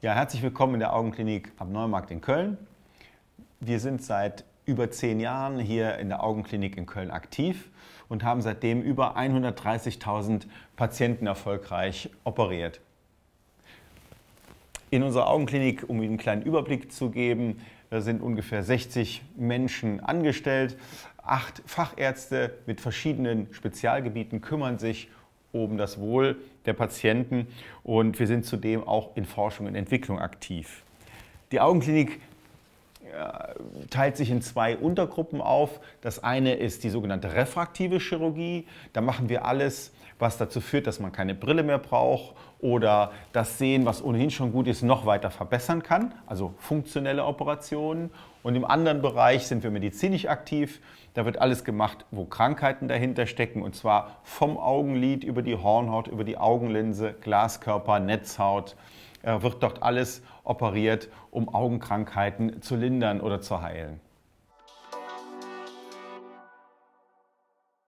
Ja, herzlich willkommen in der Augenklinik am Neumarkt in Köln. Wir sind seit über zehn Jahren hier in der Augenklinik in Köln aktiv und haben seitdem über 130.000 Patienten erfolgreich operiert. In unserer Augenklinik, um Ihnen einen kleinen Überblick zu geben, sind ungefähr 60 Menschen angestellt. Acht Fachärzte mit verschiedenen Spezialgebieten kümmern sich oben das Wohl der Patienten und wir sind zudem auch in Forschung und Entwicklung aktiv. Die Augenklinik äh, teilt sich in zwei Untergruppen auf. Das eine ist die sogenannte refraktive Chirurgie. Da machen wir alles, was dazu führt, dass man keine Brille mehr braucht oder das Sehen, was ohnehin schon gut ist, noch weiter verbessern kann, also funktionelle Operationen. Und im anderen Bereich sind wir medizinisch aktiv. Da wird alles gemacht, wo Krankheiten dahinter stecken, und zwar vom Augenlid über die Hornhaut, über die Augenlinse, Glaskörper, Netzhaut äh, wird dort alles operiert, um Augenkrankheiten zu lindern oder zu heilen.